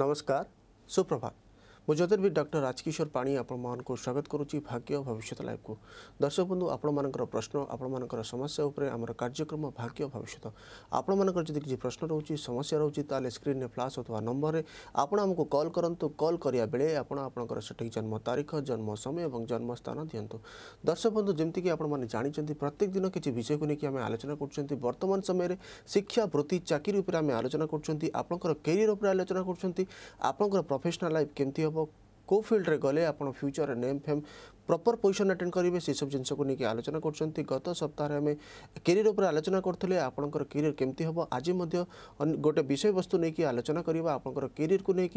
नमस्कार सुप्रभात ମୁଁ ଜ୍ୟୋତିର୍ବି ଡକ୍ଟର ରାଜକିଶୋର ପାଣି ଆପଣମାନଙ୍କୁ ସ୍ୱାଗତ କରୁଛି ଭାଗ୍ୟ ଭବିଷ୍ୟତ ଲାଇଭକୁ ଦର୍ଶକ ବନ୍ଧୁ ଆପଣମାନଙ୍କର ପ୍ରଶ୍ନ ଆପଣମାନଙ୍କର ସମସ୍ୟା ଉପରେ ଆମର କାର୍ଯ୍ୟକ୍ରମ ଭାଗ୍ୟ ଭବିଷ୍ୟତ ଆପଣମାନଙ୍କର ଯଦି କିଛି ପ୍ରଶ୍ନ ରହୁଛି ସମସ୍ୟା ରହୁଛି ତାହେଲେ ସ୍କ୍ରିନ୍ରେ ଫ୍ଲାସ୍ ହେଉଥିବା ନମ୍ବରରେ ଆପଣ ଆମକୁ କଲ୍ କରନ୍ତୁ କଲ୍ କରିବା ବେଳେ ଆପଣ ଆପଣଙ୍କର ସଠିକ୍ ଜନ୍ମ ତାରିଖ ଜନ୍ମ ସମୟ ଏବଂ ଜନ୍ମସ୍ଥାନ ଦିଅନ୍ତୁ ଦର୍ଶକ ବନ୍ଧୁ ଯେମିତିକି ଆପଣମାନେ ଜାଣିଛନ୍ତି ପ୍ରତ୍ୟେକ ଦିନ କିଛି ବିଷୟକୁ ନେଇକି ଆମେ ଆଲୋଚନା କରୁଛନ୍ତି ବର୍ତ୍ତମାନ ସମୟରେ ଶିକ୍ଷା ବୃତ୍ତି ଚାକିରି ଉପରେ ଆମେ ଆଲୋଚନା କରୁଛନ୍ତି ଆପଣଙ୍କର କ୍ୟାରିୟର ଉପରେ ଆଲୋଚନା କରୁଛନ୍ତି ଆପଣଙ୍କର ପ୍ରଫେସନାଲ୍ ଲାଇଫ୍ କେମିତି ହେବ କେଉଁ ଫିଲ୍ଡରେ ଗଲେ ଆପଣ future name fame proper position attend করবে সেসব জিনিসকে নিয়ে আলোচনা করছেন গত সপ্তাহে আমি কেরিয়ার উপরে আলোচনা করলে আপনার কেরিয়ার কমিটি হব আজ গোটে বিষয়বস্তু নিয়ে আলোচনা করা আপনার কেরিয়ারকে নিয়ে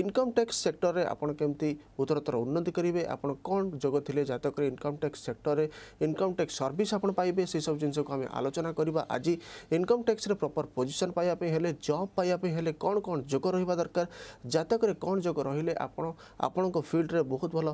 ইনকম ট্যাক্স সেক্টরে আপনার কমিটি উত্তরতর উন্নতি করবে আপনার কম যোগ লে যাতে করে ইনকম ট্যাক্স সেক্টরে ইনকম ট্যাক্স সর্ভিস আপনার পাইবে সেসব জিনিসকে আমি আলোচনা করা আজ ইনকম ট্যাক্সরে প্রপর পজিশন পাইবা হলে জব পাইবা হলে কম কম যোগ রহবা দরকার যাতে করে কম যোগ রহলে আপনার আপনার ফিল্ডরে বহুত ভালো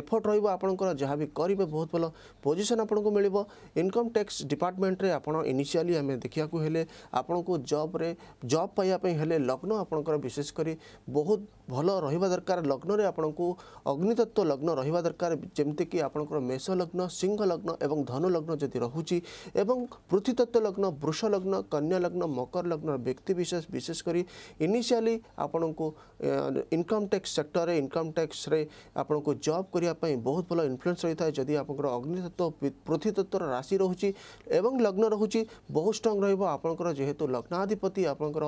এফর্ট রহবা আপনকৰ যাৱে কৰিব বহুত ভাল পজিশন আপোনক মিলিবা ইনকাম tax ডিপাৰ্টমেন্টৰে আপোন ইনিশিয়ালি আমি দেখিয়াক হলে আপোনক জবৰে জব পাইহেলে লগ্ন আপোনকৰ বিশেষ কৰি বহুত ভাল ৰহিব আৰকা লগ্নৰে আপোনক অগ্নি তত্ত্ব লগ্ন ৰহিব আৰকা যেমতে কি আপোনকৰ মেষ লগ্ন সিংহ লগ্ন আৰু ধনু লগ্ন যদি ৰহুচি আৰু পৃথি তত্ত্ব লগ্ন বৃষ লগ্ন কন্যা লগ্ন মকর লগ্ন ব্যক্তি বিশেষ বিশেষ কৰি ইনিশিয়ালি আপোনক ইনকাম tax সেক্টৰে ইনকাম tax ৰে আপোনক জব কৰিয়া পাই ବହୁତ ଭଲ ଇନଫ୍ଲୁଏନ୍ସ ରହିଥାଏ ଯଦି ଆପଣଙ୍କର ଅଗ୍ନିତତ୍ତ୍ୱ ପୃଥିତତ୍ତ୍ୱର ରାଶି ରହୁଛି ଏବଂ ଲଗ୍ନ ରହୁଛି ବହୁତ ଷ୍ଟ୍ରଙ୍ଗ ରହିବ ଆପଣଙ୍କର ଯେହେତୁ ଲଗ୍ନାଧିପତି ଆପଣଙ୍କର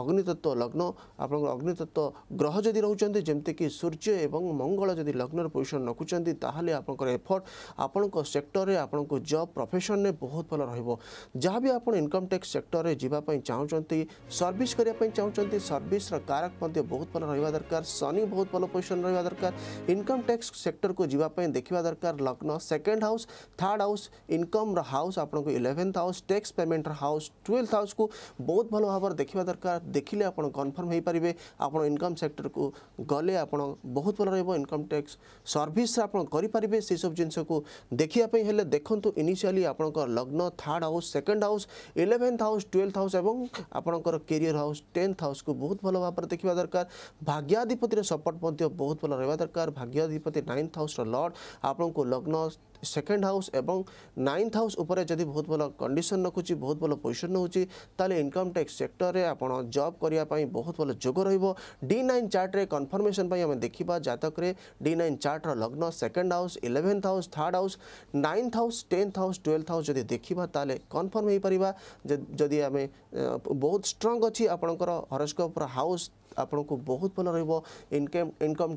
ଅଗ୍ନିତତ୍ତ୍ୱ ଲଗ୍ନ ଆପଣଙ୍କର ଅଗ୍ନିତତ୍ତ୍ୱ ଗ୍ରହ ଯଦି ରହୁଛନ୍ତି ଯେମିତିକି ସୂର୍ଯ୍ୟ ଏବଂ ମଙ୍ଗଳ ଯଦି ଲଗ୍ନର ପୋଜିସନ୍ ରଖୁଛନ୍ତି ତାହେଲେ ଆପଣଙ୍କର ଏଫର୍ଟ ଆପଣଙ୍କ ସେକ୍ଟରରେ ଆପଣଙ୍କୁ ଜବ୍ ପ୍ରଫେସନରେ ବହୁତ ଭଲ ରହିବ ଯାହା ବି ଆପଣ ଇନକମ୍ ଟ୍ୟାକ୍ସ ସେକ୍ଟରରେ ଯିବା ପାଇଁ ଚାହୁଁଛନ୍ତି ସର୍ଭିସ୍ କରିବା ପାଇଁ ଚାହୁଁଛନ୍ତି ସର୍ଭିସ୍ର କାରକ ମଧ୍ୟ ବହୁତ ଭଲ ରହିବା ଦରକାର ଶନି ବହୁତ ଭଲ ପୋଜିସନ୍ ରହିବା ଦରକାର ଇନକମ୍ ଟ୍ୟାକ୍ସ ସେକ୍ଟରକୁ ଯିବା करने देखा दरकार लग्न second house third house income house आप eleventh house tax payment house twelfth house को बहुत भल भाव देखा दरकार देखिले आप कनफर्म हो पारे आप इनकम सेक्टर को गले आप बहुत भल रनकम टैक्स सर्विस आपे से सब जिनस को देखापी हेल्ले देखु इनिशियाली आपण लग्न third house second house eleventh house twelfth house और आपंकर कैरियर हाउस टेन्थ हाउस को बहुत भल भाव देखा दरकार भाग्याधिपतिर सपोर्ट बहुत भल रहा दरकार भाग्याधिपति नाइन्थ हाउस लॉ डॉट आप सेकेंड हाउस एवं नाइन्थ हाउस उपरे जदि बहुत भल कंडीशन रखुच बहुत भल पोजिशन रोचे तेल इनकम टैक्स सेक्टर में आप जब करने बहुत भल जोग री नाइन चार्ट्रे कनफर्मेसन आम देखा जातक डी नाइन चार्टर लग्न second house eleventh house third house ninth house tenth house twelfth house जदि देखा तेल कनफर्म हो पार जदि आम बहुत स्ट्रंग अच्छी आपणकर हरस्कोप्र हाउस ଆପଣଙ୍କୁ को बहुत भल ଇନକମ୍ ଇନକମ୍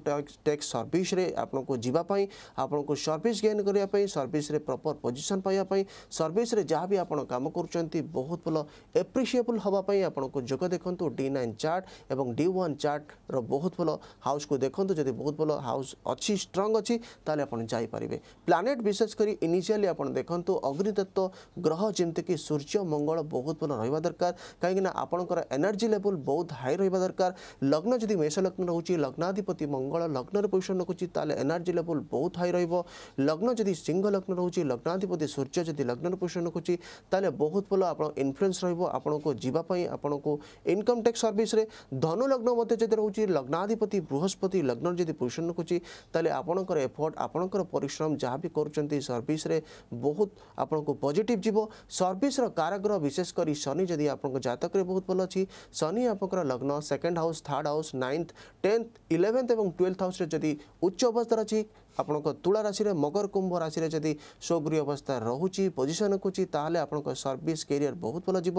ଟ୍ୟାକ୍ସ ସର୍ଭିସରେ ଆପଣଙ୍କୁ ଯିବା ପାଇଁ ଆପଣଙ୍କୁ ସର୍ଭିସ୍ ଗେନ୍ କରିବା ପାଇଁ ସର୍ଭିସରେ ପ୍ରପର୍ ପୋଜିସନ୍ ପାଇବା ପାଇଁ ସର୍ଭିସରେ ଯାହା ବି ଆପଣ କାମ କରୁଛନ୍ତି ବହୁତ ଭଲ ଏପ୍ରିସିଏବୁଲ୍ ହେବା ପାଇଁ ଆପଣଙ୍କୁ ଯୋଗ ଦେଖନ୍ତୁ ଡି ନାଇନ୍ ଚାର୍ଟ ଏବଂ ଡି ୱାନ୍ ଚାର୍ଟର ବହୁତ ଭଲ ହାଉସ୍କୁ ଦେଖନ୍ତୁ ଯଦି ବହୁତ ଭଲ ହାଉସ୍ ଅଛି ଷ୍ଟ୍ରଙ୍ଗ ଅଛି ତାହେଲେ ଆପଣ ଯାଇପାରିବେ ପ୍ଲାନେଟ୍ ବିଶେଷ କରି ଇନିସିଆଲି ଆପଣ ଦେଖନ୍ତୁ ଅଗ୍ନିତତ୍ତ୍ୱ ଗ୍ରହ ଯେମିତିକି ସୂର୍ଯ୍ୟ ମଙ୍ଗଳ ବହୁତ ଭଲ ରହିବା ଦରକାର କାହିଁକିନା ଆପଣଙ୍କର ଏନର୍ଜି ଲେବୁଲ୍ ବହୁତ ହାଇ ରହିବା ଦରକାର ଲଗ୍ନ ଯଦି ମେଷ ଲଗ୍ନ ରହୁଛି ଲଗ୍ନାଧିପତି ମଙ୍ଗଳ ଲଗ୍ନରେ ପୋଜିସନ୍ ରଖୁଛି ତାହେଲେ ଏନର୍ଜି ଲେବୁଲ୍ ବହୁତ ହାଇ ରହିବ ଲଗ୍ନ ଯଦି সিংহ লগ্ন রয়েছে লগ্নাধিপতি সূর্য যদি লগ্নর পোষণ রাখুছি তাহলে বহুত ভাল আপনার ইনফ্লুয়েন্স রহব আপনার যাওয়া আপনার ইনকম ট্যাক্স সর্ভিসে ধনু লগ্ন মধ্যে যদি রয়েছে লগ্নাধিপতি বৃহস্পতি লগ্ন যদি পোষণ রাখুছি তাহলে আপনার এফর্ট আপনার পরিশ্রম যা বি করছেন সর্ভিসে বহুত আপনার পজিটিভ যাব সর্ভিসর কারাগ্রহ বিশেষ করে শনি যদি আপনার জাতকরে বহুত ভাল অ শনি আপনার লগ্ন second house third house ninth tenth eleventh এবং টুয়েলভ হাউসে যদি উচ্চ অবস্থার অ ଆପଣଙ୍କ ତୁଳା ରାଶିରେ ମକର କୁମ୍ଭ ରାଶିରେ ଯଦି ସ୍ୱଗୃହ ଅବସ୍ଥା ରହୁଛି ପୋଜିସନ୍ ରଖୁଛି ତାହେଲେ ଆପଣଙ୍କ ସର୍ଭିସ୍ କେରିୟର ବହୁତ ଭଲ ଯିବ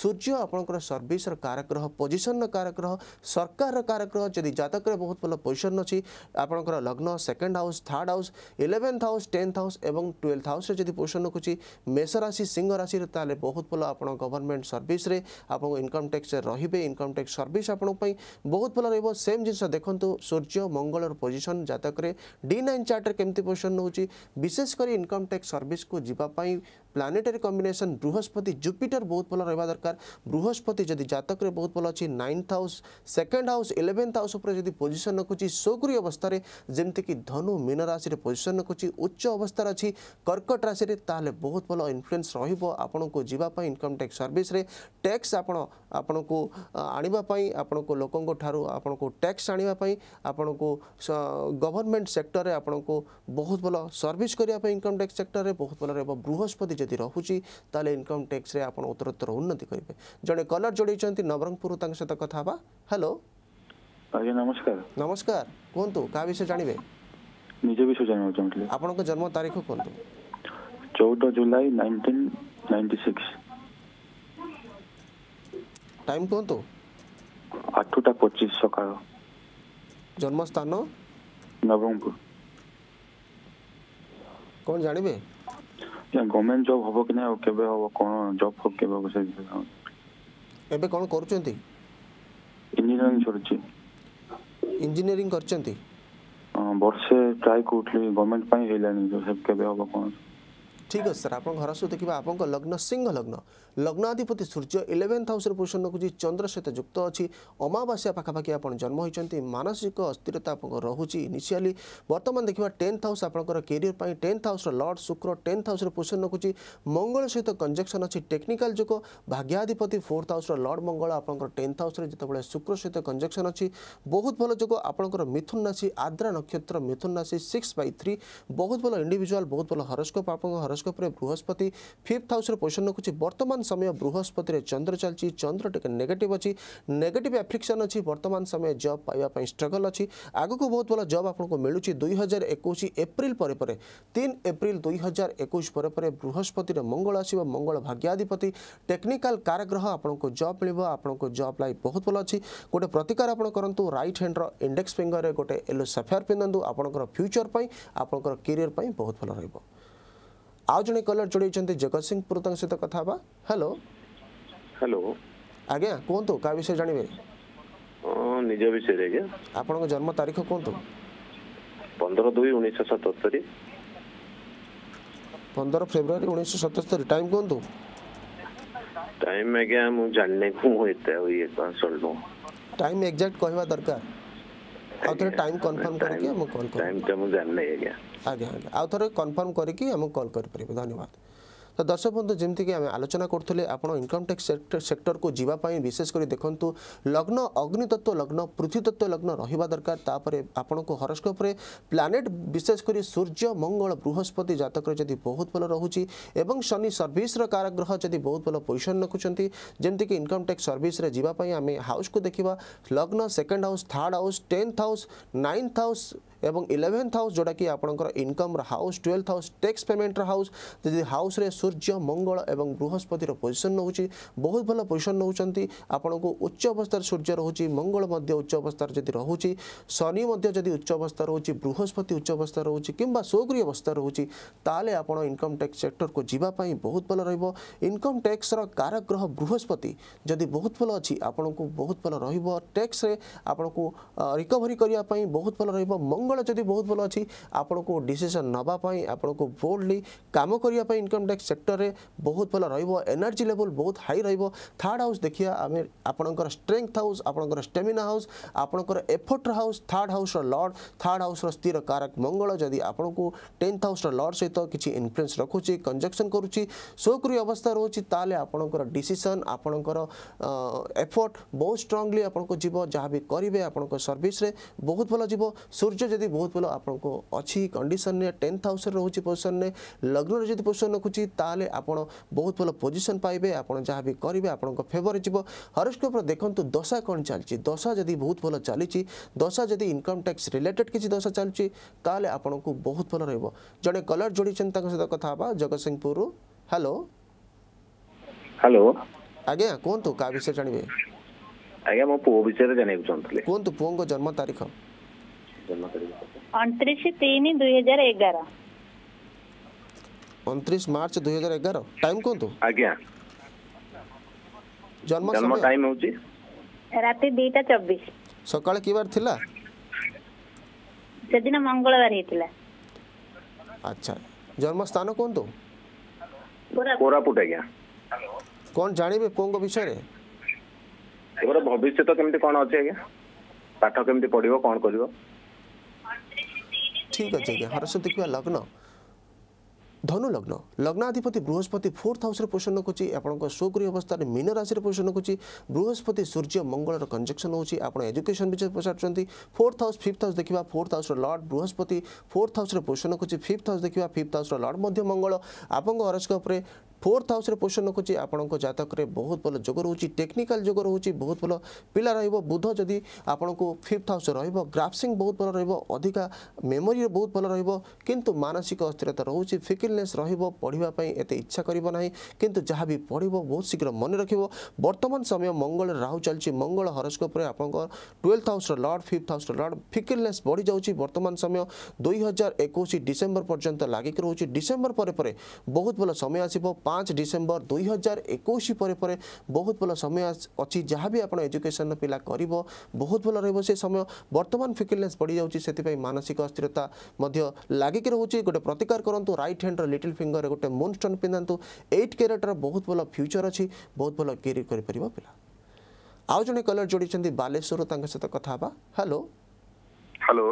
ସୂର୍ଯ୍ୟ ଆପଣଙ୍କର ସର୍ଭିସ୍ର କାରଗ୍ରହ ପୋଜିସନ୍ର କାରଗ୍ରହ ସରକାରର କାରଗ୍ରହ ଯଦି ଜାତକରେ ବହୁତ ଭଲ ପୋଜିସନ୍ ଅଛି ଆପଣଙ୍କର ଲଗ୍ନ second house third house eleventh house tenth house ଏବଂ ଟୁଏଲ୍ଥ ହାଉସ୍ରେ ଯଦି ପୋଜିସନ୍ ରଖୁଛି ମେଷ ରାଶି ସିଂହ ରାଶିରେ ତାହେଲେ ବହୁତ ଭଲ ଆପଣ ଗଭର୍ଣ୍ଣମେଣ୍ଟ ସର୍ଭିସ୍ରେ ଆପଣଙ୍କୁ ଇନକମ୍ ଟ୍ୟାକ୍ସରେ ରହିବେ ଇନକମ୍ ଟ୍ୟାକ୍ସ ସର୍ଭିସ୍ ଆପଣଙ୍କ ପାଇଁ ବହୁତ ଭଲ ରହିବ ସେମ୍ ଜିନିଷ ଦେଖନ୍ତୁ ସୂର୍ଯ୍ୟ ମଙ୍ଗଳର ପୋଜିସନ୍ ଜାତକରେ ଡି ନାଇନ୍ ଅନ୍ଲାଇନ୍ ଚାର୍ଟରେ କେମିତି ପୋଜିସନ୍ ନେଉଛି ବିଶେଷ କରି ଇନକମ୍ ଟ୍ୟାକ୍ସ ସର୍ଭିସକୁ ଯିବା ପାଇଁ ପ୍ଲାନେଟାରୀ କମ୍ବିନେସନ୍ ବୃହସ୍ପତି ଜୁପିଟର ବହୁତ ଭଲ ରହିବା ଦରକାର ବୃହସ୍ପତି ଯଦି ଜାତକରେ ବହୁତ ଭଲ ଅଛି ninth house second house eleventh house ଉପରେ ଯଦି ପୋଜିସନ୍ ରଖୁଛି ସୌକୁରୀ ଅବସ୍ଥାରେ ଯେମିତିକି ଧନୁ ମୀନ ରାଶିରେ ପୋଜିସନ୍ ରଖୁଛି ଉଚ୍ଚ ଅବସ୍ଥାରେ ଅଛି କର୍କଟ ରାଶିରେ ତାହେଲେ ବହୁତ ଭଲ ଇନଫ୍ଲୁଏନ୍ସ ରହିବ ଆପଣଙ୍କୁ ଯିବା ପାଇଁ ଇନକମ୍ ଟ୍ୟାକ୍ସ ସର୍ଭିସରେ ଟ୍ୟାକ୍ସ ଆପଣ ଆପଣଙ୍କୁ ଆଣିବା ପାଇଁ ଆପଣଙ୍କୁ ଲୋକଙ୍କଠାରୁ ଆପଣଙ୍କୁ ଟ୍ୟାକ୍ସ ଆଣିବା ପାଇଁ ଆପଣଙ୍କୁ ଗଭର୍ଣ୍ଣମେଣ୍ଟ ସେକ୍ଟରରେ ଆପଣ ଆପଣଙ୍କୁ ବହୁତ ଭଲ ସର୍ଭିସ୍ କରିବା ପାଇଁ ଇନକମ୍ ଟ୍ୟାକ୍ସ ସେକ୍ଟରରେ ବହୁତ ଭଲ ରହିବ ବୃହସ୍ପତି ଯଦି ରହୁଛି ତାହେଲେ ଇନକମ୍ ଟ୍ୟାକ୍ସରେ ଆପଣ ଉତ୍ତରୋତ୍ତର ଉନ୍ନତି କରିବେ ଜଣେ କଲର୍ ଯୋଡ଼େଇଛନ୍ତି ନବରଙ୍ଗପୁର ତାଙ୍କ ସହିତ କଥା ହେବା ହ୍ୟାଲୋ ଆଜ୍ଞା ନମସ୍କାର ନମସ୍କାର କୁହନ୍ତୁ କାହା ବିଷୟ ଜାଣିବେ ନିଜ ବିଷୟ ଜାଣିବାକୁ ଚାହୁଁଥିଲି ଆପଣଙ୍କ ଜନ୍ମ ତାରିଖ କୁହନ୍ତୁ ଚଉଦ July nineteen ninety six time କୁହନ୍ତୁ ଆଠଟା ପଚିଶ ସକାଳ ଜନ୍ମସ୍ଥାନ ନବରଙ୍ଗପୁର କ'ଣ ଜାଣିବେ ଗଭର୍ଣ୍ଣମେଣ୍ଟ ଜବ୍ ହେବ କି ନାହିଁ ଆଉ କେବେ ହେବ କ'ଣ ଜବ୍ ଫବ୍ କେବେ ହେବ ସେ ଏବେ କ'ଣ କରୁଛନ୍ତି ଇଞ୍ଜିନିୟରିଂ ସରିଛି ଇଞ୍ଜିନିୟରିଂ କରିଛନ୍ତି ବର୍ଷେ ଟ୍ରାଏ କରୁଥିଲି ଗଭର୍ଣ୍ଣମେଣ୍ଟ ପାଇଁ ହେଲାନି କେବେ ହେବ କ'ଣ ঠিক আছে স্যার আপনার ঘর সহ দেখবা আপনার লগ্ন সিংহ লগ্ন লগ্নাধিপতি সূর্য ইলেভেন্থ হাউসের পোজিশন রকুচি চন্দ্র সহিত যুক্ত অছি অমাবাস্যা পাখাপাখি আপনার জন্ম হয়েছেন মানসিক অস্থিরতা আপনার রহুচি ইনিশিয়ালি বর্তমান দেখবা টেন্থ হাউস আপনার কেরিয়র পাই টেন্থ হাউসর লর্ড শুক্র টেন্থ হাউসের পোজিশন রকুচি মঙ্গল সহিত কনজেকশন অছি টেকনিকাল যোগ ভাগ্যাধিপতি ফোর্থ হাউসর লর্ড মঙ্গল আপনার টেন্থ হাউসের যেতবে শুক্র সহিত কনজেকশন অছি বহুত ভাল যোগ আপনার মিথুন রাশি আদ্রা নক্ষত্র মিথুন রাশি সিক্স বাই থ্রি বহুত ভাল ইন্ডিভিজুয়াল বহুত ভাল হরস্কোপ আপনার হরস্কোপ হরস্কোপ বৃহস্পতি ফিফ্থ হাউসে পজিশন রাখুছি বর্তমান সময় বৃহস্পতি চন্দ্র চলছি চন্দ্র টিকে নেগেটিভ অছি নেগেটিভ আফ্লিকশন অছি বর্তমান সময় জব পাইবা পাই স্ট্রগল অছি আগুকু বহুত ভালো জব আপনার মিলুছি দুই হাজার একুশ এপ্রিল পরে পরে তিন এপ্রিল দুই হাজার একুশ পরে পরে বৃহস্পতির মঙ্গল আসব মঙ্গল ভাগ্যাধিপতি টেকনিকাল কারগ্রহ আপনার জব মিলব আপনার জব লাইফ বহুত ভালো অছি গোটে প্রতিকার আপনার করতু রাইট হ্যান্ডর ইন্ডেক্স ফিঙ্গরের গোটে ইয়েলো সাফেয়ার পিন্ধু আপনার ফ্যুচর পাই আপনার কেরিয়ার পাই বহুত ভালো রহব ଆଉ ଜଣେ କଲର ଯୋଡ଼େଇଛନ୍ତି ଜଗତସିଂହପୁର ତାଙ୍କ ସହିତ କଥା ହେବା ହ୍ୟାଲୋ ହ୍ୟାଲୋ ଆଜ୍ଞା କୁହନ୍ତୁ କାହା ବିଷୟ ଜାଣିବେ ନିଜ ବିଷୟରେ ଆଜ୍ଞା ଆପଣଙ୍କ ଜନ୍ମ ତାରିଖ କୁହନ୍ତୁ ପନ୍ଦର ଦୁଇ ଉଣେଇଶହ ସତସ୍ତରୀ ପନ୍ଦର ଫେବୃଆରୀ ଉଣେଇଶହ ସତସ୍ତରୀ ଟାଇମ୍ କୁହନ୍ତୁ ଟାଇମ୍ ଆଜ୍ଞା ମୁଁ ଜାଣିନି ମୁଁ ଏତେ ଇଏ କନସଲ୍ଟ ମୁଁ ଟାଇମ୍ ଏକ୍ଜାକ୍ଟ କହିବା ଦରକାର ଆଉ ଥରେ ଟାଇମ୍ କନଫର୍ମ କରିକି ଆମକୁ କଲ୍ କରିବେ ଆଜ୍ଞା ଆଜ୍ଞା ଆଜ୍ଞା ଆଉ ଥରେ କନଫର୍ମ କରିକି ଆମକୁ କଲ୍ କରିପାରିବେ ଧନ୍ୟବାଦ তো দর্শক বন্ধু যেমিতিকি আমি আলোচনা করলে আপনার ইনকম ট্যাক্স সেক্টর কু যা বিশেষ করে দেখুন লগ্ন অগ্নিতত্ত্ব লগ্ন পৃথিতত্ত্ব লগ্ন রহবা দরকার তাপরে আপনার হরস্কোপে প্লানেট বিশেষ করে সূর্য মঙ্গল বৃহস্পতি জাতকর যদি বহুত ভালো রয়েছে এবং শনি সর্ভিসর কারাগ্রহ যদি বহু ভালো পজিশন রাখুম যেমিতিকি ইনকম ট্যাক্স সর্ভিসে যা আমি হাউস কু দেখা লগ্ন second house third house tenth house ninth house এবং 11th হাউস যেটা কি আপনকর ইনকাম রা house 12th house tax payment রা হাউস যদি হাউস রে সূর্য মঙ্গল এবং বৃহস্পতির পজিশন ন হুচি বহুত ভালো পজিশন ন হউচান্তি আপনক উচ্চ অবস্থারে সূর্য রহুচি মঙ্গল মধ্য উচ্চ অবস্থারে যদি রহুচি শনি মধ্য যদি উচ্চ অবস্থারে রহুচি বৃহস্পতি উচ্চ অবস্থারে রহুচি কিম্বা সোকরীয় অবস্থারে রহুচি তালে আপন ইনকাম ট্যাক্স সেক্টর কো জিবা পাই বহুত ভালো রইব ইনকাম ট্যাক্স রা কার গ্রহ বৃহস্পতি যদি বহুত ভালো হচি আপনক বহুত ভালো রইব ট্যাক্স রে আপনক রিকভারি করিয়া পাই বহুত ভালো রইব मंगल जदि बहुत भल अच्छी आपन को डिसीजन नापी आपन को बोल्डली कम करने इनकम टैक्स सेक्टर में बहुत भल रनर्जी लेवल बहुत हाई रर्ड हाउस देखिए आम आपर स्ट्रेंथ हाउस आपंकर स्टेमिना हाउस आपंकर एफर्टर house third house lord third house स्थिर कारक मंगल जदि आपन को टेन्थ हाउस लर्ड सहित किसी इनफ्लुएंस रखुच्छी कंजक्शन करुच्ची सोक्रिय अवस्था रोचे तेल आपंकर डिसीसन आपणकर एफर्ट बहुत स्ट्रंगली आपको जीव जहाँ भी करेंगे आप सर्विस बहुत भल जीव सूर्य যদি বহুত ভাল আপনার অছি কন্ডিশনে টেন্থ হাউসে রয়েছে পজিশনে লগ্নরে যদি পজিশন রখুছি তাহলে আপনার বহুত ভাল পজিশন পাইবে আপনার যা বি করবে আপনার ফেভরে যাব হরস্কোপর দেখুন দশা কম চালছি দশা যদি বহুত ভাল চালছি দশা যদি ইনকম ট্যাক্স রিলেটেড কিছু দশা চালছি তাহলে আপনার বহুত ভাল রহব জনে কলর যোড়িছেন তাঙ্ক সহ কথা হবা জগৎ সিংপুর হ্যালো হ্যালো আজ্ঞা কুহতু কাহা বিষয়ে জাঁবে আজ্ঞা মো পুয় বিষয়ে জাঁয়া চাহুলে কুহতু পুঙ্ জন্ম তারিখ অনত্রিশ তিন দুই হাজার এগারো অনত্রিশ মার্চ দুই হাজার এগারো টাইম কুহতু আজ্ঞা জন্ম জন্ম টাইম হচ্ছে রাতে দুইটা চব্বিশ সকালে কি বার থিলা সেদিন মঙ্গলবার হয়েছিল আচ্ছা জন্মস্থান কুহতু কোরাপুট আজ্ঞা কোন জানিবে পুঙ্গ বিষয়ে এবার ভবিষ্যৎ কেমতি কোন আছে আজ্ঞা পাঠ কেমতি পড়িব কোন করিব ଠିକ୍ ଅଛି ଆଜ୍ଞା ହରସ ଦେଖିବା ଲଗ୍ନ ଧନୁ ଲଗ୍ନ ଲଗ୍ନାଧିପତି ବୃହସ୍ପତି ଫୋର୍ଥ ହାଉସ୍ରେ ପୋଷଣ କରୁଛି ଆପଣଙ୍କ ସ୍ୱଗୃହ ଅବସ୍ଥାରେ ମୀନ ରାଶିରେ ପୋଷଣ କରୁଛି ବୃହସ୍ପତି ସୂର୍ଯ୍ୟ ମଙ୍ଗଳର କଞ୍ଜକ୍ସନ୍ ହେଉଛି ଆପଣ ଏଜୁକେସନ୍ ବିଷୟରେ ପଚାରୁଛନ୍ତି ଫୋର୍ଥ ହାଉସ୍ ଫିଫ୍ଥ ହାଉସ୍ ଦେଖିବା ଫୋର୍ଥ ହାଉସ୍ର ଲର୍ଡ଼ ବୃହସ୍ପତି ଫୋର୍ଥ ହାଉସ୍ରେ ପୋଷଣ କରୁଛି ଫିଫ୍ଥ ହାଉସ୍ ଦେଖିବା ଫିଫ୍ଥ ହାଉସ୍ର ଲର୍ଡ଼ ମଧ୍ୟ ମଙ୍ଗଳ ଆପଣଙ୍କ ହରସ୍କୋପ୍ରେ ଫୋର୍ଥ ହାଉସ୍ରେ ପୋଜିସନ୍ ରଖୁଛି ଆପଣଙ୍କ ଜାତକରେ ବହୁତ ଭଲ ଯୋଗ ରହୁଛି ଟେକ୍ନିକାଲ୍ ଯୋଗ ରହୁଛି ବହୁତ ଭଲ ପିଲା ରହିବ ବୁଧ ଯଦି ଆପଣଙ୍କୁ ଫିଫ୍ଥ ହାଉସ୍ ରହିବ ଗ୍ରାଫସିଂ ବହୁତ ଭଲ ରହିବ ଅଧିକା ମେମୋରି ବହୁତ ଭଲ ରହିବ କିନ୍ତୁ ମାନସିକ ଅସ୍ଥିରତା ରହୁଛି ଫିକିଲନେସ୍ ରହିବ ପଢ଼ିବା ପାଇଁ ଏତେ ଇଚ୍ଛା କରିବ ନାହିଁ କିନ୍ତୁ ଯାହା ବି ପଢ଼ିବ ବହୁତ ଶୀଘ୍ର ମନେ ରଖିବ ବର୍ତ୍ତମାନ ସମୟ ମଙ୍ଗଳ ରାହୁ ଚାଲିଛି ମଙ୍ଗଳ ହରସ୍କୋପରେ ଆପଣଙ୍କ ଟୁଏଲ୍ଥ ହାଉସ୍ର ଲର୍ଡ଼ ଫିଫ୍ଥ ହାଉସ୍ର ଲର୍ଡ଼ ଫିକିଲନେସ୍ ବଢ଼ିଯାଉଛି ବର୍ତ୍ତମାନ ସମୟ ଦୁଇ ହଜାର ଏକୋଇଶ ଡିସେମ୍ବର ପର୍ଯ୍ୟନ୍ତ ଲାଗିକି ରହୁଛି ଡିସେମ୍ବର ପରେ ପରେ ବହୁତ ଭଲ ସମୟ ଆସିବ পাঁচ ডিসেম্বর দুই হাজার একুশ পরে পরে বহুত ভাল সময় অছি যা বি আপনার এজুকেশন পিলা করব বহুত ভাল রহব সে সময় বর্তমান ফিকিলনেস বড়ি যাচ্ছে সেপাই মানসিক অস্থিরতা লাগিকি রয়েছে গোটে প্রতিকার করতু রাইট হ্যান্ডর লিটিল ফিঙ্গর গোটে মুন স্টোন পিঁধাতু এইট ক্যারেটর বহুত ভাল ফ্যুচর অছি বহুত ভাল কেরিয়ার করে পিলা আউ জন কলর যোড়িছেন বালেশ্বর তাঙ্ক সহ কথা হবা হ্যালো হ্যালো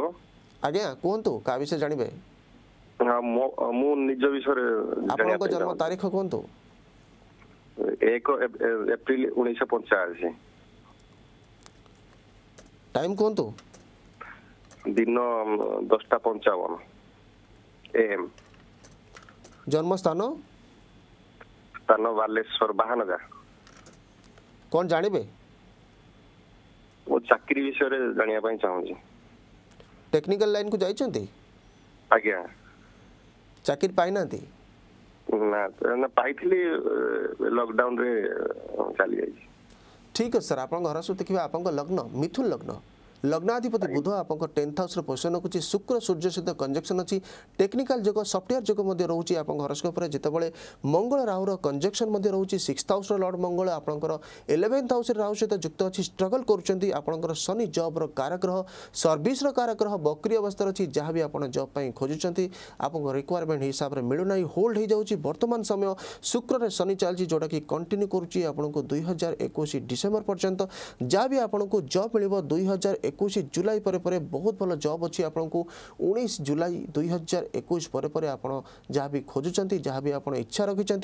আজ্ঞা কুহতু কা বিষয়ে জাঁবে ମୁଁ ନିଜ ବିଷୟରେ ଆପଣଙ୍କ ଜନ୍ମ ତାରିଖ କୁହନ୍ତୁ ଏକ ଏପ୍ରିଲ ଉଣେଇଶହ ପଞ୍ଚାଅଶୀ ଟାଇମ୍ କୁହନ୍ତୁ ଦିନ ଦଶଟା ପଞ୍ଚାବନ ଏଏମ୍ ଜନ୍ମସ୍ଥାନ ସ୍ଥାନ ବାଲେଶ୍ୱର ବାହାନଗା କ'ଣ ଜାଣିବେ ମୁଁ ଚାକିରି ବିଷୟରେ ଜାଣିବା ପାଇଁ ଚାହୁଁଛି ଟେକ୍ନିକାଲ ଲାଇନ୍କୁ ଯାଇଛନ୍ତି ଆଜ୍ଞା ଚାକିରି ପାଇନାହାନ୍ତି ନା ପାଇଥିଲି ଲକଡାଉନରେ ଚାଲିଯାଇଛି ଠିକ୍ ଅଛି ସାର୍ ଆପଣଙ୍କ ହରାସୁ ଦେଖିବେ ଆପଣଙ୍କ ଲଗ୍ନ ମିଥୁନ ଲଗ୍ନ ଲଗ୍ନାଧିପତି ବୁଧ ଆପଣଙ୍କ ଟେନ୍ଥ ହାଉସ୍ର ପୋଜିସନ୍ ରଖୁଛି ଶୁକ୍ର ସୂର୍ଯ୍ୟ ସହିତ କଞ୍ଜକ୍ସନ୍ ଅଛି ଟେକ୍ନିକାଲ୍ ଯୋଗ ସଫ୍ଟୱେୟାର ଯୋଗ ମଧ୍ୟ ରହୁଛି ଆପଣଙ୍କ ହରସ୍କୋପରେ ଯେତେବେଳେ ମଙ୍ଗଳ ରାହୁର କଞ୍ଜକ୍ସନ୍ ମଧ୍ୟ ରହୁଛି ସିକ୍ସଥ ହାଉସ୍ର ଲର୍ଡ଼ ମଙ୍ଗଳ ଆପଣଙ୍କର ଇଲେଭେନ୍ଥ ହାଉସ୍ରେ ରାହୁ ସହିତ ଯୁକ୍ତ ଅଛି ଷ୍ଟ୍ରଗଲ୍ କରୁଛନ୍ତି ଆପଣଙ୍କର ଶନି ଜବ୍ର କାରଗ୍ରହ ସର୍ଭିସ୍ର କାରଗ୍ରହ ବକ୍ରି ଅବସ୍ଥାରେ ଅଛି ଯାହା ବି ଆପଣ ଜବ୍ ପାଇଁ ଖୋଜୁଛନ୍ତି ଆପଣଙ୍କ ରିକ୍ୱାରମେଣ୍ଟ ହିସାବରେ ମିଳୁନାହିଁ ହୋଲ୍ଡ ହୋଇଯାଉଛି ବର୍ତ୍ତମାନ ସମୟ ଶୁକ୍ରରେ ଶନି ଚାଲିଛି ଯେଉଁଟାକି କଣ୍ଟିନ୍ୟୁ କରୁଛି ଆପଣଙ୍କୁ ଦୁଇ ହଜାର ଏକୋଇଶ ଡିସେମ୍ବର ପର୍ଯ୍ୟନ୍ତ ଯାହା ବି ଆପଣଙ୍କୁ ଜବ୍ ମିଳିବ ଦୁଇ ହଜାର একুশ জুলাই পরে পরে বহুত ভালো জব অছি আপনার উনিশ জুলাই দুই হাজার একুশ পরে পরে আপনার যা বি খোঁজুচ্ছেন যা বি আপনার ইচ্ছা রাখিছেন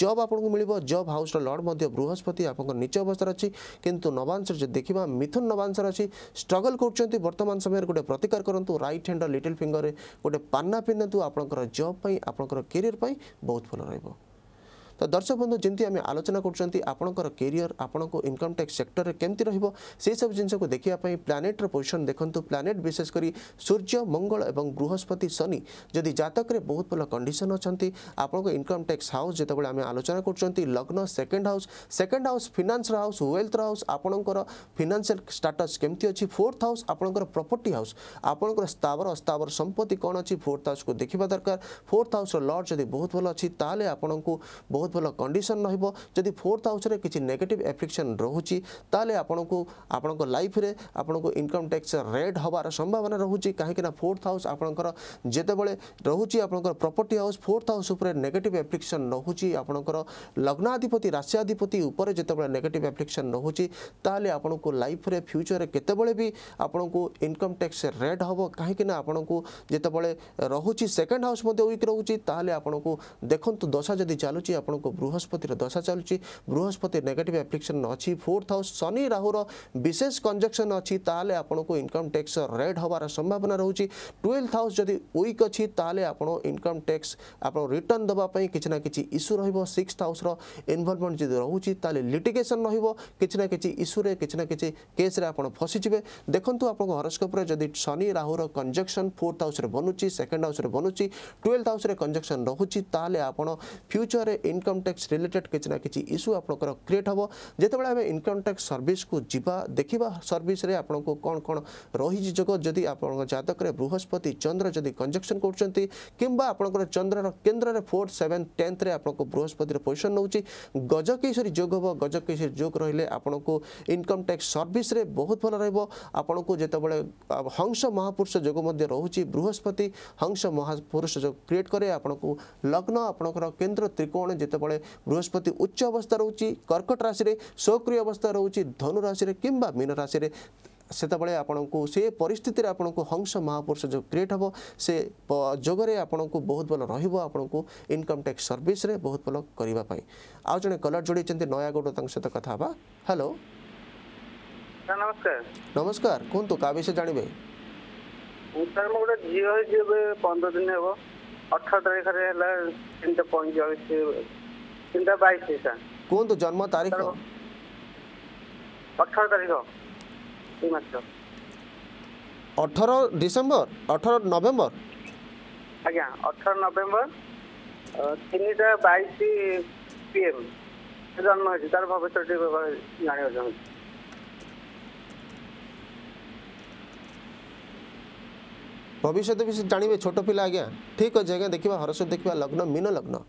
জব আপনার মিলব জব হাউসর লর্ড মধ্যে বৃহস্পতি আপনার নিচ অবস্থার অছি কিন্তু নবাংশর যদি দেখা মিথুন নবাংশর অছি স্ট্রগল করছেন বর্তমান সময়ের গোটে প্রতিকার করতু রাইট হ্যান্ডর লিটিল ফিঙ্গরের গোটে পান্না পিন্ধু আপনার জব আপনার কেরিয়ার বহু ভালো রহব তো দর্শক বন্ধু যেমনি আমি আলোচনা করছেন আপনার কেরিয়র আপনার ইনকম ট্যাক্স সেক্টরের কেমতি রহব সেই সব জিনিসকে দেখা প্লানেটর পজিশন দেখুন প্লানেট বিশেষ করে সূর্য মঙ্গল এবং বৃহস্পতি শনি যদি জাতকরে বহুত ভাল কন্ডিশন অনেক আপনার ইনকম ট্যাক্স হাউস যেতবে আমি আলোচনা করছেন লগ্ন সেকেন্ড হাউস সেকেন্ড হাউস ফিনান্সর হাউস ওয়েলথর হাউস আপনার ফিনান্সিয়াল স্টাটস কেমতি অ ফোর্থ হাউস আপনার প্রপর্টি হাউস আপনার স্থাবর অস্থাবর সম্পত্তি কম অ ফোর্থ হাউস কু দেখা দরকার ফোর্থ হাউসর লর্ড যদি বহুত ভাল অনেক তাহলে আপনার বহু बहुत भल कंडीशन रही फोर्थ हाउस में किसी नेगेटिव एफ्रिक्सन रोचे तेल आपण को लाइफ आपण इनकम टैक्स रेड हबार संभावना रोचे कहीं फोर्थ हाउस आपंकर जितेबले रोचे आपंकर property house fourth house negative affliction रोचे आप लग्नाधिपति राशियाधिपति जितेबाला नेगेट एफ्रिक्सन रोचे तेल आपण लाइफ फ्यूचर में केतबले भी आपण इनकम टैक्स रेड हम कहीं आपण को जितेबाला रोचे सेकेंड हाउस उ रोचे आपण देखो दशा जदि चलुच्छी आप को बृहस्पतिर दशा चलुच्छी बृहस्पति नेगेटिव एप्लिकेसन अच्छी फोर्थ हाउस शनि राहुल विशेष कंजक्शन अच्छी ताले को इनकम टैक्स रेड हबार संभावना रोचे ट्वेल्थ हाउस जदि विक् अच्छी ताले आपको इनकम टैक्स आप रिटर्न देवाई किसी ना कि इश्यू सिक्स हाउस रनभलमेंट जो रोचे ताले रोज किसी ना कि इश्यू में किसी ना कि केस्रे आप फसीजे देखो आप हरस्कोप्रे जब Shani Rahul conjunction fourth house बनुच्च सेकेंड हाउस बनुच्च ट्वेल्थ हाउस कंजक्शन रोचे आप फ्यूचर में ইনকম ট্যাক্স রিলেটেড কিছু না কিছু ইস্যু আপনার ক্রিয়েট হব যেতবে আমি ইনকম ট্যাক্স সর্ভিস কু যা দেখা সর্ভিসে আপনার কোণ কোণ রয়েছে যোগ যদি আপনার জাতকরে বৃহস্পতি চন্দ্র যদি কনজকশন করছেন কিংবা আপনার চন্দ্রর কেন্দ্রের ফোর্থ সেভেন টেন্থে আপনার বৃহস্পতির পোজিশন নেଉଛି গজকেশ্বরী যোগ হব গজকেশ্বরী যোগ রহলে আপনার ইনকম ট্যাক্স সর্ভিসে বহুত ভাল রহব আপনার যেতবে হংস মহাপুরুষ যোগ রয়েছে বৃহস্পতি হংস মহাপুরুষ যোগ ক্রিয়েট করে আপনার লগ্ন আপনার কেন্দ্র ত্রিকোণ যেত যেতবে বৃহস্পতি উচ্চ অবস্থা রয়েছে কর্কট রাশি সক্রিয় অবস্থা রয়েছে ধনু রাশি কিংবা মীন রাশি ସେତେବେଳେ ଆପଣଙ୍କୁ ସେ ପରିସ୍ଥିତିରେ ଆପଣଙ୍କୁ ହଂସ ମହାପୁରୁଷ ଯେଉଁ କ୍ରିଏଟ୍ ହେବ ସେ ଯୋଗରେ ଆପଣଙ୍କୁ ବହୁତ ଭଲ ରହିବ ଆପଣଙ୍କୁ ଇନକମ୍ ଟ୍ୟାକ୍ସ ସର୍ଭିସରେ ବହୁତ ଭଲ କରିବା ପାଇଁ ଆଉ ଜଣେ କଲର୍ ଯୋଡ଼ିଛନ୍ତି ନୟାଗଡ଼ରୁ ତାଙ୍କ ସହିତ କଥା ହେବା ହ୍ୟାଲୋ ନମସ୍କାର ନମସ୍କାର କୁହନ୍ତୁ କାହା ବିଷୟ ଜାଣିବେ ସାର୍ ମୁଁ ଗୋଟେ ଝିଅ ହେଇଛି ଏବେ ପନ୍ଦର ଦିନ ହେବ ଅଠର ତାରିଖରେ ହେଲା ତିନିଟା ପଇଁଚାଳିଶ कौन तो जन्म तारीख हो तो? अठारह तारीख हो अठारह दिसंबर अठारह नवंबर अच्छा अठारह नवंबर तीन टा बाईस पीएम जन्म है तार भविष्य जानवे तो भविष्य विषय जानवे छोट पिला आज्ञा ठीक अच्छे आज्ञा देखा हरस देखा लग्न मीन लग्न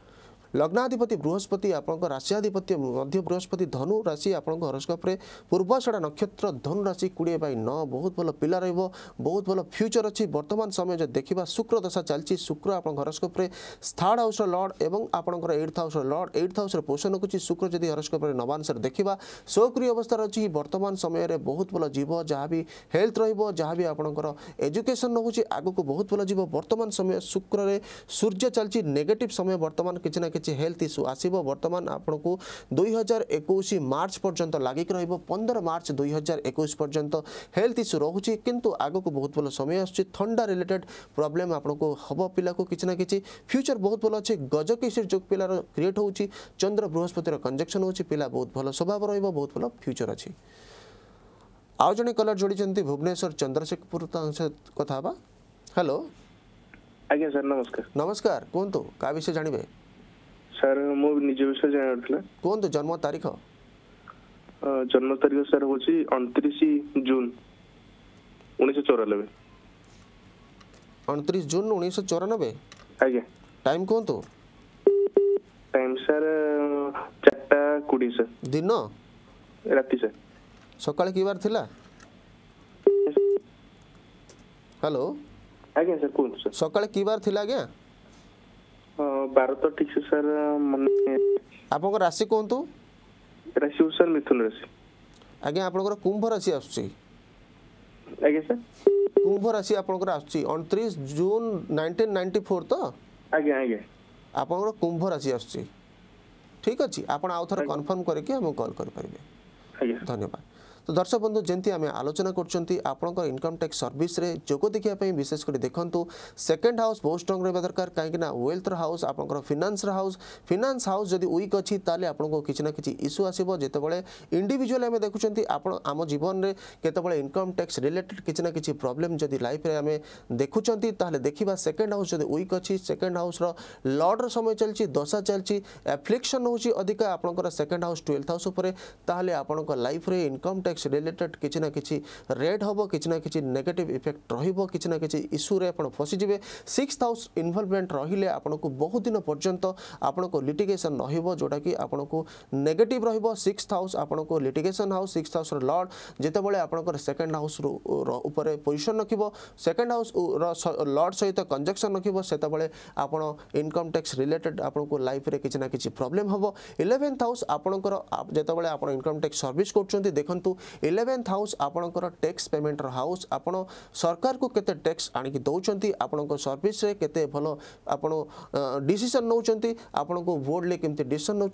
ଲଗ୍ନାଧିପତି ବୃହସ୍ପତି ଆପଣଙ୍କ ରାଶିଆଧିପତି ମଧ୍ୟ ବୃହସ୍ପତି ଧନୁ ରାଶି ଆପଣଙ୍କ ହରସ୍କୋପ୍ରେ ପୂର୍ବଷଡ଼ା ନକ୍ଷତ୍ର ଧନୁ ରାଶି କୋଡ଼ିଏ ବାଇ ନଅ ବହୁତ ଭଲ ପିଲା ରହିବ ବହୁତ ଭଲ ଫ୍ୟୁଚର୍ ଅଛି ବର୍ତ୍ତମାନ ସମୟ ଯଦି ଦେଖିବା ଶୁକ୍ର ଦଶା ଚାଲିଛି ଶୁକ୍ର ଆପଣଙ୍କ ହରସ୍କୋପ୍ରେ ଥାର୍ଡ଼ ହାଉସ୍ର ଲର୍ଡ଼ ଏବଂ ଆପଣଙ୍କର ଏଇଟ୍ ହାଉସ୍ର ଲର୍ଡ଼ ଏଇଟ୍ ହାଉସ୍ର ପୋଷଣ ରଖୁଛି ଶୁକ୍ର ଯଦି ହରସ୍କୋପ୍ରେ ନବାଂଶରେ ଦେଖିବା ସକ୍ରିୟ ଅବସ୍ଥାରେ ଅଛି ବର୍ତ୍ତମାନ ସମୟରେ ବହୁତ ଭଲ ଯିବ ଯାହାବି ହେଲ୍ଥ ରହିବ ଯାହାବି ଆପଣଙ୍କର ଏଜୁକେସନ୍ ରହୁଛି ଆଗକୁ ବହୁତ ଭଲ ଯିବ ବର୍ତ୍ତମାନ ସମୟ ଶୁକ୍ରରେ ସୂର୍ଯ୍ୟ ଚାଲିଛି ନେଗେଟିଭ୍ ସମୟ ବର୍ତ୍ତମାନ କିଛି ନା କିଛି କିଛି ହେଲ୍ଥ ଇସ୍ୟୁ ଆସିବ ବର୍ତ୍ତମାନ ଆପଣଙ୍କୁ ଦୁଇ ହଜାର ଏକୋଇଶ ମାର୍ଚ୍ଚ ପର୍ଯ୍ୟନ୍ତ ଲାଗିକି ରହିବ ପନ୍ଦର ମାର୍ଚ୍ଚ ଦୁଇ ହଜାର ଏକୋଇଶ ପର୍ଯ୍ୟନ୍ତ ହେଲ୍ଥ ଇସ୍ୟୁ ରହୁଛି କିନ୍ତୁ ଆଗକୁ ବହୁତ ଭଲ ସମୟ ଆସୁଛି ଥଣ୍ଡା ରିଲେଟେଡ୍ ପ୍ରୋବ୍ଲେମ୍ ଆପଣଙ୍କୁ ହେବ ପିଲାକୁ କିଛି ନା କିଛି ଫ୍ୟୁଚର୍ ବହୁତ ଭଲ ଅଛି ଗଜକିଶିର ଯୋଗ ପିଲାର କ୍ରିଏଟ୍ ହେଉଛି ଚନ୍ଦ୍ର ବୃହସ୍ପତିର କଞ୍ଜକ୍ସନ୍ ହେଉଛି ପିଲା ବହୁତ ଭଲ ସ୍ୱଭାବ ରହିବ ବହୁତ ଭଲ ଫ୍ୟୁଚର୍ ଅଛି ଆଉ ଜଣେ କଲର୍ ଯୋଡ଼ିଛନ୍ତି ଭୁବନେଶ୍ୱର ଚନ୍ଦ୍ରଶେଖରପୁର ତାଙ୍କ ସହିତ କଥା ହେବା ହ୍ୟାଲୋ ଆଜ୍ଞା ସାର୍ ନମସ୍କାର ନମସ୍କାର କୁହନ୍ତୁ କାହା ବିଷୟ ଜାଣିବେ सर मो निज विषय जान नथला कोन तो जन्म तारीख जन्म तारीख सर होची 29 जून 1994 29 जून 1994 आगे टाइम कोन तो टाइम सर 4:20 से दिन राती से सकाळ की बार थिला हेलो आगे सर कोन सर सकाळ की बार थिला आगे ବାର ତ ଠିକ ସେ ସାର୍ ମନେ ଆପଣଙ୍କ ରାଶି କୁହନ୍ତୁ ରାଶି ହେଉଛି ସାର୍ ମିଥୁନ ରାଶି ଆଜ୍ଞା ଆପଣଙ୍କର କୁମ୍ଭ ରାଶି ଆସୁଛି ଆଜ୍ଞା ସାର୍ କୁମ୍ଭ ରାଶି ଆପଣଙ୍କର ଆସୁଛି ଅଣତିରିଶ ଜୁନ୍ ନାଇନଟିନ୍ ନାଇଣ୍ଟି ଫୋର୍ ତ ଆଜ୍ଞା ଆଜ୍ଞା ଆପଣଙ୍କର କୁମ୍ଭ ରାଶି ଆସୁଛି ଠିକ୍ ଅଛି ଆପଣ ଆଉ ଥରେ କନଫର୍ମ କରିକି ଆମକୁ କଲ୍ କରିପାରିବେ ଧନ୍ୟବାଦ तो दर्शक बंधु जमी आम आलोचना करपणकर इनकम टैक्स सर्विस जोग देखापी विशेषकर देखो सेकेंड हाउस बहुत स्ट्रंग रहा दरकार कहीं वेल्थर हाउस आप फिनान्स हाउस फिनान्स हाउस जब विक् अच्छी तेल आपको कि इश्यू आसो जो इंडिजुआल आम देखुं आम जीवन में केतबाला इनकम टैक्स रिलेटेड किसी ना कि प्रोब्लेम जब लाइफ आम देखुं देखा सेकेंड हाउस जब विक् अच्छी सेकेंड हाउस लड्र समय चलती दशा चलती एफ्लिक्सन होगी अधिक आपंकर सेकेंड हाउस ट्वेल्थ हाउस आपंकर लाइफ इनकम टैक्स ᱥ रिलेटेड কিছ না কিছি রেড হব কিছ না কিছি নেগেটিভ ইফেক্ট রহিবো কিছ না কিছি ইস্যু রে আপন ফসি জিবে 6th হাউস ইনভলভমেন্ট রহিলে আপনক বহুত দিন পর্যন্ত আপনক লিটিগেশন ন হিবো জটা কি আপনক নেগেটিভ রহিবো 6th হাউস আপনক লিটিগেশন হাউস 6th হাউসৰ লৰ্ড জেত বলে আপনকৰ 2nd হাউসৰ ওপৰে পজিশন ৰখিব 2nd হাউসৰ লৰ্ড সৈতে কনজাংশন ৰখিব seta বলে আপন ইনকাম tax रिलेटेड আপনক লাইফৰে কিছ না কিছি প্ৰবলেম হব 11th হাউস আপনকৰ জেত বলে আপন ইনকাম tax সার্ভিস কৰচନ୍ତି দেখন্ত इलेवेन्थ हाउस आप टैक्स पेमेंटर हाउस आप सरकार को कैसे टैक्स आणिकी को सर्विस भल आप डसीसन नौ आपण को बोर्डले कमी डसीसन नौ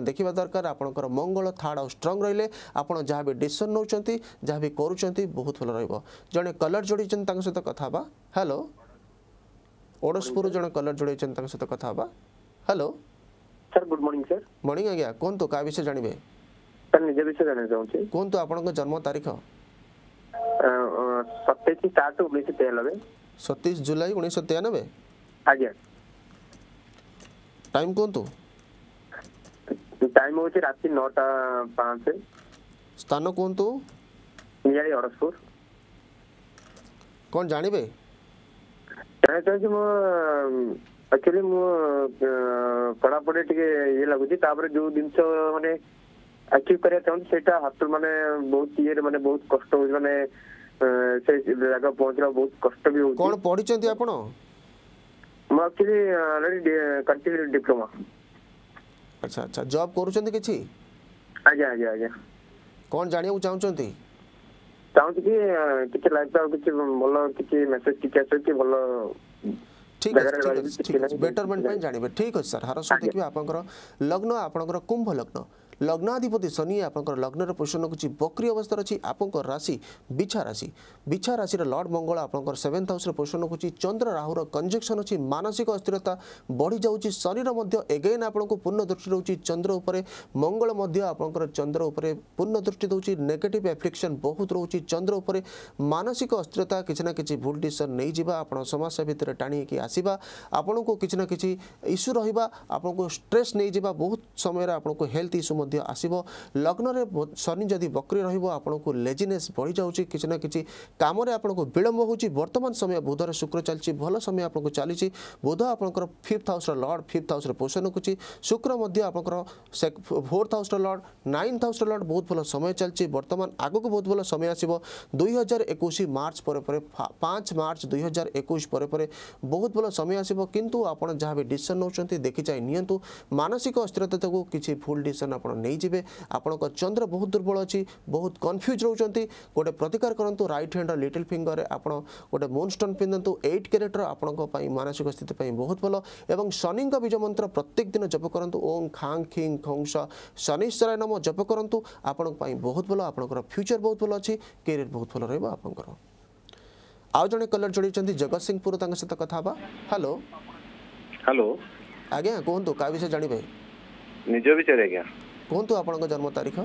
देखा दरकार आपंकर मंगल थार्ड आउ स्ट्रंग रे आपड़ जहाँ भी डसीसन नौ जहाँ भी करूँ बहुत भल रे कलर जोड़ी सहित कथा हेलो ओडसपुर जो कलर जोड़ सहित कथा hello sir good morning sir morning आज्ञा कहतु क्या विषय जानवे ସାର୍ ନିଜ ବିଷୟରେ ଜାଣିବାକୁ ଚାହୁଁଛି କୁହନ୍ତୁ ଆପଣଙ୍କ ଜନ୍ମ ତାରିଖ ସତେଇଶ ସାତ ଉଣେଇଶହ ତେୟାନବେ ସତେଇଶ ଜୁଲାଇ ଉଣେଇଶହ ତେୟାନବେ ଆଜ୍ଞା ଟାଇମ୍ କୁହନ୍ତୁ ଟାଇମ୍ ହେଉଛି ରାତି ନଅଟା ପାଞ୍ଚ ସ୍ଥାନ କୁହନ୍ତୁ ନିଆଳି ଅଡ଼ଶପୁର କ'ଣ ଜାଣିବେ ଜାଣିବାକୁ ଚାହୁଁଛି ମୁଁ ଆକ୍ଚୁଆଲି ମୁଁ ପଢ଼ାପଢ଼ି ଟିକେ ଇଏ ଲାଗୁଛି ତାପରେ ଯୋଉ ଜିନିଷ ମାନେ ଆଚିଭ୍ କରିବା ଚାହୁଁଛି ସେଇଟା ହାତରୁ ମାନେ ବହୁତ ଇଏରେ ମାନେ ବହୁତ କଷ୍ଟ ହଉଛି ମାନେ ସେ ଜାଗା ପହଞ୍ଚିବା ବହୁତ କଷ୍ଟ ବି ହଉଛି କଣ ପଢିଛନ୍ତି ଆପଣ ମୁଁ ଆକ୍ଚୁଆଲି ଅଲରେଡି କରିଥିଲି ଡିପ୍ଲୋମା ଆଚ୍ଛା ଆଚ୍ଛା ଜବ୍ କରୁଛନ୍ତି କିଛି ଆଜ୍ଞା ଆଜ୍ଞା ଆଜ୍ଞା କଣ ଜାଣିବାକୁ ଚାହୁଁଛନ୍ତି ଚାହୁଁଛି କି କିଛି ଲାଇଫ ଆଉ କିଛି ଭଲ କିଛି ମେସେଜ୍ ଟିକେ ଆସିବ କି ଭଲ ଠିକ୍ ଅଛି ଠିକ ଅଛି ବେଟରମେଣ୍ଟ ପାଇଁ ଜାଣିବେ ଠିକ୍ ଅଛି ସାର୍ ହାରସ୍ୱ ଦେଖିବେ ଆପଣଙ୍କର ଲଗ୍ନ ଆପଣଙ୍କର କୁମ୍ଭ ଲଗ୍ନ লগ্নাধিপতি শনি আপনার লগ্নর পোষণ রকুচি বক্রি অবস্থার অছি আপনার রাশি বিছা রাশি বিছা রাশির লর্ড মঙ্গল আপনার সেভেন্থ হাউসের পোষণ রকুচি চন্দ্র রাহুর কঞ্জেকশন অছি মানসিক অস্থিরতা বড়ি যাচ্ছি শনির মধ্যে এগেইন আপনার পূর্ণ দৃষ্টি রয়েছে চন্দ্র উপরে মঙ্গল মধ্য আপনার চন্দ্র উপরে পূর্ণ দৃষ্টি দেଉଛି নেগেটিভ এফ্লিকশন বহুত রয়েছে চন্দ্র উপরে মানসিক অস্থিরতা কিছু না কিছু ভুল ডিসিশন নিয়ে যা আপনার সমস্যা ভিতরে টাণিকি আসবা আপনার কিছু না কিছু ইস্যু রহবা আপনার স্ট্রেস নিয়ে যা বহুত সময় আপনার হেলথ ইস্যু ମଧ୍ୟ ଆସିବ ଲଗ୍ନରେ ଶନି ଯଦି ବକ୍ରି ରହିବ ଆପଣଙ୍କୁ ଲେଜିନେସ୍ ବଢ଼ିଯାଉଛି କିଛି ନା କିଛି କାମରେ ଆପଣଙ୍କୁ ବିଳମ୍ବ ହେଉଛି ବର୍ତ୍ତମାନ ସମୟ ବୁଧରେ ଶୁକ୍ର ଚାଲିଛି ଭଲ ସମୟ ଆପଣଙ୍କୁ ଚାଲିଛି ବୁଧ ଆପଣଙ୍କର ଫିଫ୍ଥ ହାଉସ୍ର ଲର୍ଡ଼ ଫିଫ୍ଥ ହାଉସ୍ରେ ପୋଷଣ ରଖୁଛି ଶୁକ୍ର ମଧ୍ୟ ଆପଣଙ୍କର ଫୋର୍ଥ ହାଉସ୍ର ଲର୍ଡ଼ ନାଇନ୍ଥ ହାଉସ୍ର ଲର୍ଡ଼ ବହୁତ ଭଲ ସମୟ ଚାଲିଛି ବର୍ତ୍ତମାନ ଆଗକୁ ବହୁତ ଭଲ ସମୟ ଆସିବ ଦୁଇ ହଜାର ଏକୋଇଶ ମାର୍ଚ୍ଚ ପରେ ପରେ ପାଞ୍ଚ ମାର୍ଚ୍ଚ ଦୁଇ ହଜାର ଏକୋଇଶ ପରେ ପରେ ବହୁତ ଭଲ ସମୟ ଆସିବ କିନ୍ତୁ ଆପଣ ଯାହା ବି ଡିସିସନ୍ ନେଉଛନ୍ତି ଦେଖିଚାହିଁ ନିଅନ୍ତୁ ମାନସିକ ଅସ୍ଥିରତାକୁ କିଛି ଭୁଲ ଡିସିସନ୍ ଆପଣ ନେଇଯିବେ ଆପଣଙ୍କ ଚନ୍ଦ୍ର ବହୁତ ଦୁର୍ବଳ ଅଛି ବହୁତ କନଫ୍ୟୁଜ୍ ରହୁଛନ୍ତି ଗୋଟେ ପ୍ରତିକାର କରନ୍ତୁ ରାଇଟ୍ ହ୍ୟାଣ୍ଡର ଲିଟିଲ୍ ଫିଙ୍ଗରରେ ଆପଣ ଗୋଟେ ମୁନ୍ ଷ୍ଟୋନ୍ ପିନ୍ଧନ୍ତୁ ଏଇଟ୍ କ୍ୟାରେଟ୍ର ଆପଣଙ୍କ ପାଇଁ ମାନସିକ ସ୍ଥିତି ପାଇଁ ବହୁତ ଭଲ ଏବଂ ଶନିଙ୍କ ବୀଜ ମନ୍ତ୍ର ପ୍ରତ୍ୟେକ ଦିନ ଜପ କରନ୍ତୁ ଓମ୍ ଖାଂ ଖିଂ ଖଂସ ଶନିଶ୍ୱରାୟ ନାମ ଜପ କରନ୍ତୁ ଆପଣଙ୍କ ପାଇଁ ବହୁତ ଭଲ ଆପଣଙ୍କର ଫ୍ୟୁଚର୍ ବହୁତ ଭଲ ଅଛି କ୍ୟାରିୟର୍ ବହୁତ ଭଲ ରହିବ ଆପଣଙ୍କର ଆଉ ଜଣେ କଲର୍ ଯୋଡ଼ିଛନ୍ତି ଜଗତ ସିଂହପୁର ତାଙ୍କ ସହିତ କଥା ହେବା ହ୍ୟାଲୋ ହ୍ୟାଲୋ ଆଜ୍ଞା କୁହନ୍ତୁ କାହା ବିଷୟରେ ଜାଣିବେ ନିଜ ବିଷୟରେ ଆଜ୍ଞା କୁହନ୍ତୁ ଆପଣଙ୍କ ଜନ୍ମ ତାରିଖ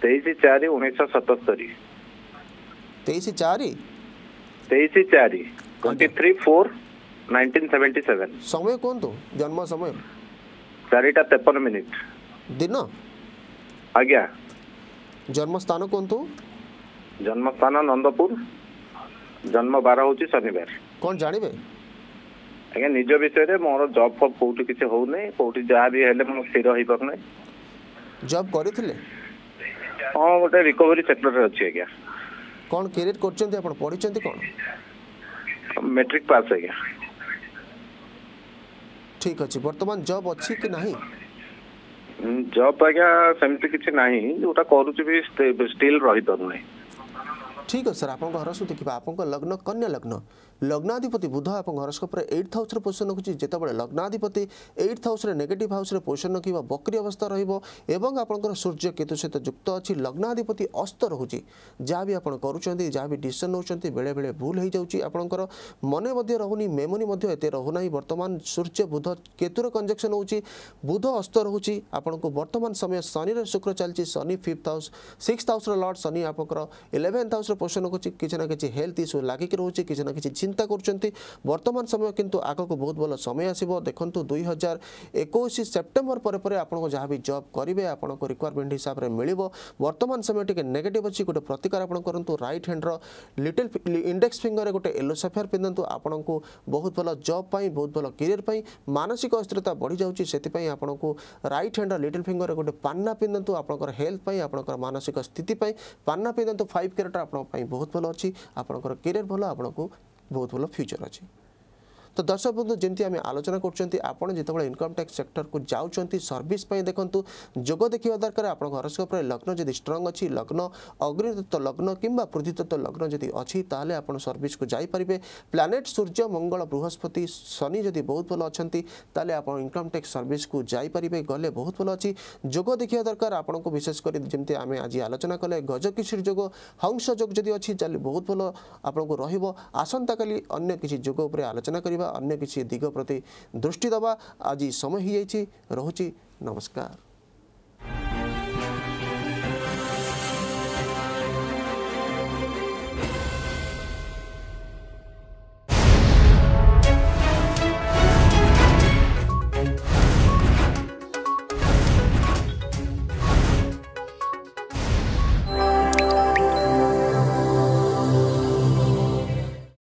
ତେଇଶ ଚାରି ଉଣେଇଶହ ସତସ୍ତରୀ ତେଇଶ ଚାରି ତେଇଶ ଚାରି twenty three four nineteen seventy seven ସମୟ କୁହନ୍ତୁ ଜନ୍ମ ସମୟ ଚାରିଟା ତେପନ ମିନିଟ୍ ଦିନ ଆଜ୍ଞା ଜନ୍ମସ୍ଥାନ କୁହନ୍ତୁ ଜନ୍ମସ୍ଥାନ ନନ୍ଦପୁର ଜନ୍ମ ବାର ହେଉଛି ଶନିବାର କ'ଣ ଜାଣିବେ ଆଜ୍ଞା ନିଜ ବିଷୟରେ ମୋର ଜବ୍ ଫବ୍ କେଉଁଠି କିଛି ହେଉନି କେଉଁଠି ଯାହା ବି ହେଲେ ମୁଁ ସ୍ଥିର ହେଇପାରୁନାହିଁ জব করুলে হ্যাঁ গোটে রিকভারি সেক্টরে অছি আজ্ঞা কোন ক্যারিয়ার করছেন আপনি পড়িছেন কোন মেট্রিক পাস আজ্ঞা ঠিক আছে বর্তমান জব অছি কি নাহি জব আজ্ঞা সেমতি কিছু নাহি যোটা করুছি বি স্টিল রহি পারু নাই ঠিক আছে স্যার আপনার হরসু দেখিবা আপনার লগ্ন কন্যা লগ্ন লগ্নাধিপতি বুধ এবং হরস্কোপরে এইট হাউসরে পোজিশন ରଖୁଛି ଯେତେବେଳେ ଲଗ୍ନାଧିପତି ଏଇଟ୍ ହାଉସ୍ରେ ନେଗେଟିଭ୍ ହାଉସ୍ରେ ପୋଜିସନ୍ ରଖିବ ବକ୍ରି ଅବସ୍ଥା ରହିବ ଏବଂ ଆପଣଙ୍କର ସୂର୍ଯ୍ୟ କେତୁ ସହିତ ଯୁକ୍ତ ଅଛି ଲଗ୍ନାଧିପତି ଅସ୍ତ ରହୁଛି ଯାହା ବି ଆପଣ କରୁଛନ୍ତି ଯାହା ବି ଡିସିସନ୍ ନେଉଛନ୍ତି ବେଳେବେଳେ ଭୁଲ ହୋଇଯାଉଛି ଆପଣଙ୍କର ମନେ ମଧ୍ୟ ରହୁନି ମେମୋରି ମଧ୍ୟ ଏତେ ରହୁନାହିଁ ବର୍ତ୍ତମାନ ସୂର୍ଯ୍ୟ ବୁଧ କେତୁର କଞ୍ଜକ୍ସନ୍ ହେଉଛି ବୁଧ ଅସ୍ତ ରହୁଛି ଆପଣଙ୍କୁ ବର୍ତ୍ତମାନ ସମୟ ଶନିର ଶୁକ୍ର ଚାଲିଛି ଶନି ଫିଫ୍ଥ ହାଉସ୍ ସିକ୍ସଥ ହାଉସ୍ର ଲର୍ଡ଼ ଶନି ଆପଣଙ୍କର ଇଲେଭେନ୍ଥ ହାଉସ୍ରେ ପୋଜିସନ୍ ରଖୁଛି କିଛି ନା କିଛି ହେଲ୍ଥ ଇସ୍ୟୁ ଲାଗିକି ରହୁଛି କିଛି ନା କିଛି চিন্তা করছেন বর্তমান সময় কিন্তু আগক বহুত ভালো সময় আসব দেখুন দুই হাজার একুশ সেপ্টেম্বর পরে পরে আপনার যা বি জব করবে আপনার রিকোয়ারমেন্ট হিসাবে মিলব বর্তমান সময় টিকি নেগেটিভ অছি গোটে প্রতিকার আপনার করতু রাইট হ্যান্ডর লিটিল ইন্ডেক্স ফিঙ্গরে গোটে এলো সাফেয়ার পিধু আপনার বহুত ভালো জব পাই বহুত ভালো কেরিয়ার পাই মানসিক অস্থিরতা বড়ি যাচ্ছে সেপাই আপনার রাইট হ্যান্ডর লিটিল ফিঙ্গরে গোটে পান্না পিধু আপনার হেলথ পাই আপনার মানসিক স্থিতি পাই পান্না পিধু ফাইভ ক্যারেট আপনার বহুত ভালো অছি আপনার কেরিয়ার ভালো আপনার ବହୁତ ଭଲ ଫ୍ୟୁଚର୍ ଅଛି তো দর্শক বন্ধু যেমনি আমি আলোচনা করছেন আপনার যেতবে ইনকম ট্যাক্স সেক্টর কু যাচ্ছেন সর্ভিস দেখুন যোগ দেখা দরকার আপনার হরস্কোপের লগ্ন যদি স্ট্রং অছি লগ্ন অগ্নিতত্ত্ব লগ্ন কিংবা পৃথিতত্ত্ব লগ্ন যদি অছি তাহলে আপনার সর্ভিসকে যাইপারে প্লানেট সূর্য মঙ্গল বৃহস্পতি শনি যদি বহু ভালো অনেক আপনার ইনকম ট্যাক্স সর্ভিসকে যাইপারে গলে বহু ভালো অছি যোগ দেখা দরকার আপনার বিশেষ করে যেমনি আমি আজ আলোচনা কলে গজকিশোর যোগ হংস যোগ যদি অনেক তাহলে বহুত ভাল আপনার রহব আসন্তকালি অন্য কিছু যোগ উপরে আলোচনা করি ଅନ୍ୟ କିଛି ଦିଗ ପ୍ରତି ଦୃଷ୍ଟି ଦେବା ଆଜି ସମୟ ହୋଇଯାଇଛି ରହୁଛି ନମସ୍କାର